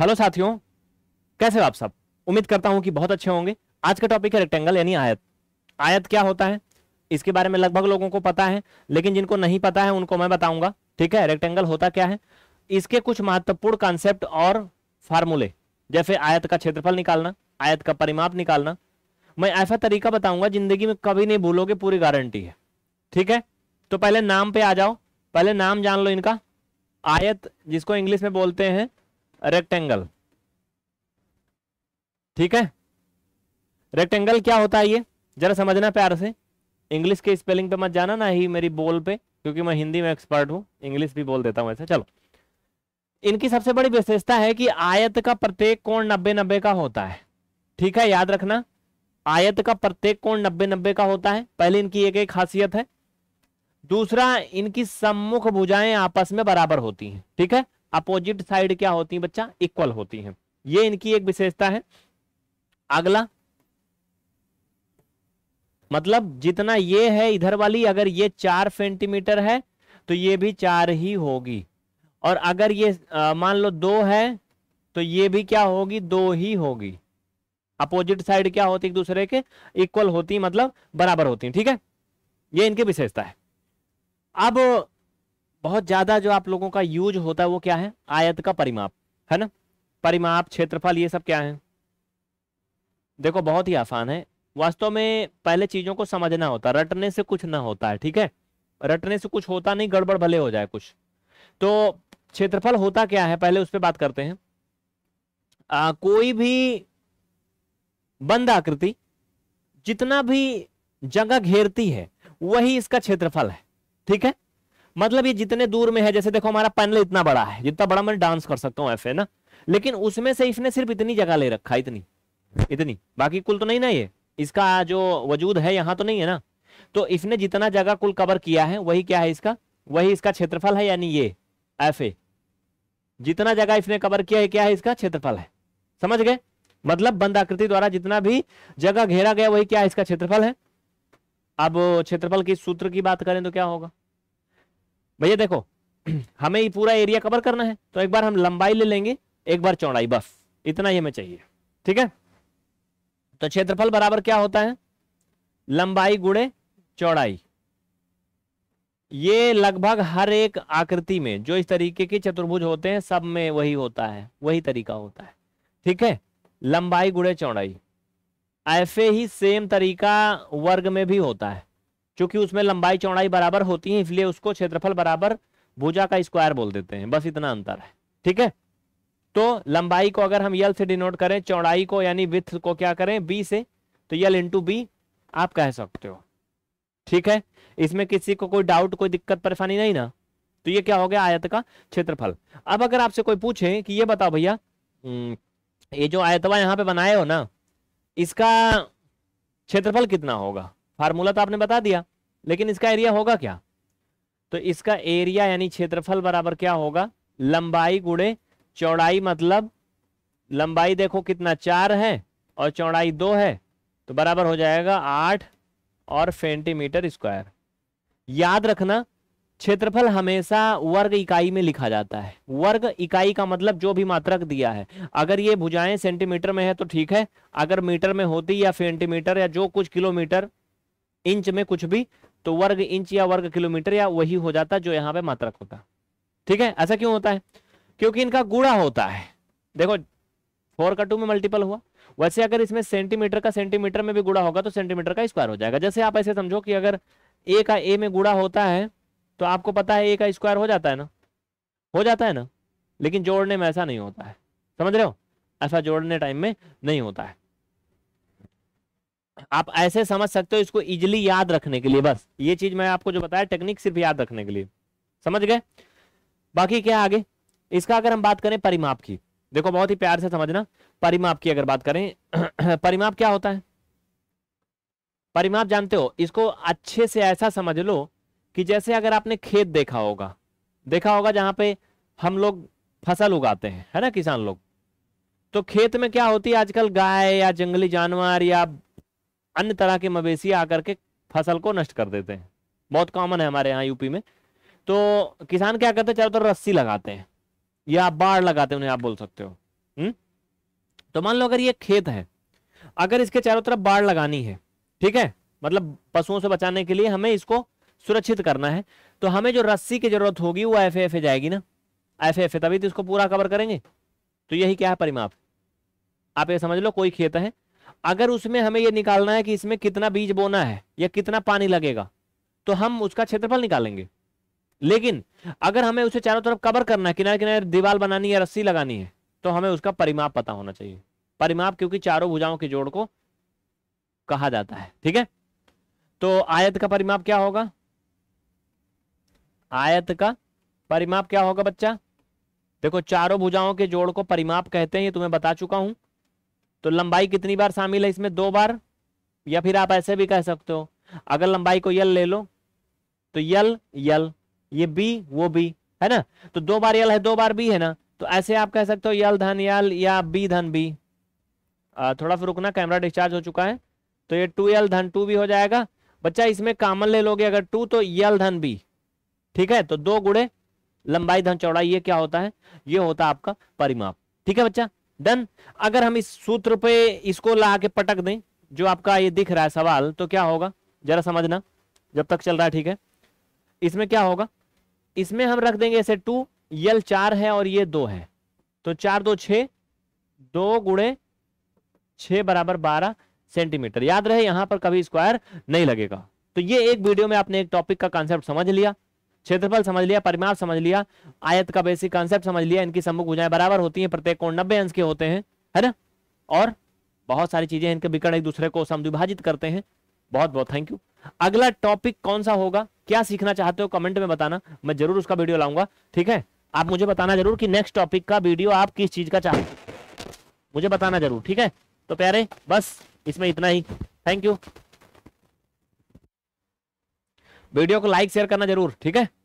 Hello साथियों कैसे हो आप सब उम्मीद करता हूं कि बहुत अच्छे होंगे आज का टॉपिक है रेक्टेंगल यानी आयत आयत क्या होता है इसके बारे में लगभग लोगों को पता है लेकिन जिनको नहीं पता है उनको मैं बताऊंगा ठीक है रेक्टेंगल होता क्या है इसके कुछ महत्वपूर्ण कॉन्सेप्ट और फार्मूले जैसे आयत का क्षेत्रफल निकालना आयत का परिमाप निकालना मैं ऐसा तरीका बताऊंगा जिंदगी में कभी नहीं भूलोगे पूरी गारंटी है ठीक है तो पहले नाम पे आ जाओ पहले नाम जान लो इनका आयत जिसको इंग्लिश में बोलते हैं रेक्टेंगल ठीक है रेक्टेंगल क्या होता है ये जरा समझना प्यार से इंग्लिश के स्पेलिंग पे मत जाना ना ही मेरी बोल पे क्योंकि मैं हिंदी में एक्सपर्ट हूँ इंग्लिश भी बोल देता हूँ ऐसे चलो इनकी सबसे बड़ी विशेषता है कि आयत का प्रत्येक कोण नब्बे नब्बे का होता है ठीक है याद रखना आयत का प्रत्येक कोण नब्बे नब्बे का होता है पहले इनकी एक एक खासियत है दूसरा इनकी सम्मुख भुजाएं आपस में बराबर होती हैं ठीक है अपोजिट साइड क्या होती है बच्चा इक्वल होती है ये इनकी एक विशेषता है अगला मतलब जितना ये है इधर वाली अगर ये चार सेंटीमीटर है तो ये भी चार ही होगी और अगर ये मान लो दो है तो ये भी क्या होगी दो ही होगी अपोजिट साइड क्या होती एक दूसरे के इक्वल होती मतलब बराबर होती ठीक है ये इनकी विशेषता है अब बहुत ज्यादा जो आप लोगों का यूज होता है वो क्या है आयत का परिमाप है ना परिमाप क्षेत्रफल ये सब क्या है देखो बहुत ही आसान है वास्तव में पहले चीजों को समझना होता है रटने से कुछ ना होता है ठीक है रटने से कुछ होता नहीं गड़बड़ भले हो जाए कुछ तो क्षेत्रफल होता क्या है पहले उस पर बात करते हैं आ, कोई भी बंद आकृति जितना भी जगह घेरती है वही इसका क्षेत्रफल है ठीक है मतलब ये जितने दूर में है जैसे देखो हमारा पैनल इतना बड़ा है जितना बड़ा मैं डांस कर सकता हूँ एफ ना लेकिन उसमें से इसने सिर्फ इतनी जगह ले रखा इतनी इतनी बाकी कुल तो नहीं ना ये इसका जो वजूद है यहाँ तो नहीं है ना तो इसने जितना जगह कुल कवर किया है वही क्या है इसका वही इसका क्षेत्रफल है यानी ये एफ जितना जगह इसने कवर किया है क्या है इसका क्षेत्रफल है समझ गए मतलब बंद आकृति द्वारा जितना भी जगह घेरा गया वही क्या है इसका क्षेत्रफल है अब क्षेत्रफल की सूत्र की बात करें तो क्या होगा भैया देखो हमें ये पूरा एरिया कवर करना है तो एक बार हम लंबाई ले लेंगे एक बार चौड़ाई बस इतना ही हमें चाहिए ठीक है तो क्षेत्रफल बराबर क्या होता है लंबाई गुड़े चौड़ाई ये लगभग हर एक आकृति में जो इस तरीके के चतुर्भुज होते हैं सब में वही होता है वही तरीका होता है ठीक है लंबाई गुड़े चौड़ाई ऐसे ही सेम तरीका वर्ग में भी होता है चूंकि उसमें लंबाई चौड़ाई बराबर होती है इसलिए उसको क्षेत्रफल बराबर भुजा का स्क्वायर बोल देते हैं बस इतना अंतर है ठीक है तो लंबाई को अगर हम यल से डिनोट करें चौड़ाई को यानी विथ को क्या करें बी से तो यल इंटू बी आप कह सकते हो ठीक है इसमें किसी को कोई डाउट कोई दिक्कत परेशानी नहीं ना तो ये क्या हो गया आयत का क्षेत्रफल अब अगर आपसे कोई पूछे कि ये बताओ भैया हम्म, ये जो आयतवा यहाँ पे बनाए हो ना इसका क्षेत्रफल कितना होगा फार्मूला तो आपने बता दिया लेकिन इसका एरिया होगा क्या तो इसका एरिया यानी क्षेत्रफल बराबर क्या होगा लंबाई गुड़े चौड़ाई मतलब लंबाई देखो कितना चार है और चौड़ाई दो है तो बराबर हो जाएगा आठ और सेंटीमीटर स्क्वायर याद रखना क्षेत्रफल हमेशा वर्ग इकाई में लिखा जाता है वर्ग इकाई का मतलब जो भी मात्रक दिया है अगर ये भुजाएं सेंटीमीटर में है तो ठीक है अगर मीटर में होती या सेंटीमीटर या जो कुछ किलोमीटर इंच में कुछ भी तो वर्ग इंच या वर्ग किलोमीटर या वही हो जाता जो यहाँ पे मात्रक होता ठीक है ऐसा क्यों होता है क्योंकि इनका गुड़ा होता है देखो फोर का टू में मल्टीपल हुआ वैसे अगर इसमें सेंटीमीटर का सेंटीमीटर में भी गुड़ा होगा तो सेंटीमीटर का स्क्वायर हो जाएगा जैसे आप ऐसे समझो कि अगर ए का ए में गुड़ा होता है तो आपको पता है ए का स्क्वायर हो जाता है ना हो जाता है ना लेकिन जोड़ने में ऐसा नहीं होता है समझ रहे हो ऐसा जोड़ने टाइम में नहीं होता है आप ऐसे समझ सकते हो इसको इजिली याद रखने के लिए बस ये चीज मैं आपको जो बताया टेक्निक सिर्फ याद रखने के लिए समझ गए बाकी क्या आगे इसका अगर हम बात करें परिमाप की देखो बहुत ही प्यार से समझना परिमाप की अगर बात करें परिमाप क्या होता है परिमाप जानते हो इसको अच्छे से ऐसा समझ लो कि जैसे अगर आपने खेत देखा होगा देखा होगा जहां पे हम लोग फसल उगाते हैं है ना किसान लोग तो खेत में क्या होती है आजकल गाय या जंगली जानवर या अन्य तरह के मवेशी आकर के फसल को नष्ट कर देते हैं बहुत कॉमन है हमारे यहाँ यूपी में तो किसान क्या करते हैं चारों तरफ रस्सी लगाते हैं या बाढ़ लगाते हैं उन्हें आप बोल सकते हो हुँ? हम्म? तो मान लो अगर ये खेत है अगर इसके चारों तरफ बाढ़ लगानी है ठीक है मतलब पशुओं से बचाने के लिए हमें इसको सुरक्षित करना है तो हमें जो रस्सी की जरूरत होगी वो एफ एफ जाएगी ना एफ एफ तभी तो इसको पूरा कवर करेंगे तो यही क्या है परिमाप आप ये समझ लो कोई खेत है अगर उसमें हमें यह निकालना है कि इसमें कितना बीज बोना है या कितना पानी लगेगा तो हम उसका क्षेत्रफल निकालेंगे लेकिन अगर हमें उसे चारों तरफ कवर करना है किनारे किनारे दीवार बनानी है रस्सी लगानी है तो हमें उसका परिमाप पता होना चाहिए परिमाप क्योंकि चारों भुजाओं के जोड़ को कहा जाता है ठीक है तो आयत का परिमाप क्या होगा आयत का परिमाप क्या होगा बच्चा देखो चारों भुजाओं के जोड़ को परिमाप कहते हैं ये तुम्हें तो बता चुका हूं तो लंबाई कितनी बार शामिल है इसमें दो बार या फिर आप ऐसे भी कह सकते हो अगर लंबाई को यल ले लो तो यल यल ये बी वो बी है ना तो दो बार यल है दो बार बी है ना तो ऐसे आप कह सकते हो यल धन यल या बी धन बी थोड़ा सा रुकना कैमरा डिस्चार्ज हो चुका है तो ये टू यल धन टू भी हो जाएगा बच्चा इसमें कामन ले लोगे अगर टू तो यल धन बी ठीक है तो दो गुड़े लंबाई धन चौड़ाई ये क्या होता है ये होता है आपका परिमाप ठीक है बच्चा डन अगर हम इस सूत्र पे इसको ला के पटक दें जो आपका ये दिख रहा है सवाल तो क्या होगा जरा समझना जब तक चल रहा है ठीक है इसमें क्या होगा इसमें हम रख देंगे ऐसे टू यल चार है और ये दो है तो चार दो छ दो गुड़े छ बराबर बारह सेंटीमीटर याद रहे यहां पर कभी स्क्वायर नहीं लगेगा तो ये एक वीडियो में आपने एक टॉपिक का कॉन्सेप्ट समझ लिया क्षेत्रफल समझ लिया परिमाप समझ लिया आयत का बेसिक कॉन्सेप्ट समझ लिया इनकी सम्मुख भुजाएं बराबर होती हैं प्रत्येक कोण नब्बे अंश के होते हैं है ना और बहुत सारी चीजें इनके विकर्ण एक दूसरे को समिभाजित करते हैं बहुत बहुत थैंक यू अगला टॉपिक कौन सा होगा क्या सीखना चाहते हो कमेंट में बताना मैं जरूर उसका वीडियो लाऊंगा ठीक है आप मुझे बताना जरूर कि नेक्स्ट टॉपिक का वीडियो आप किस चीज का चाहते मुझे बताना जरूर ठीक है तो प्यारे बस इसमें इतना ही थैंक यू वीडियो को लाइक शेयर करना जरूर ठीक है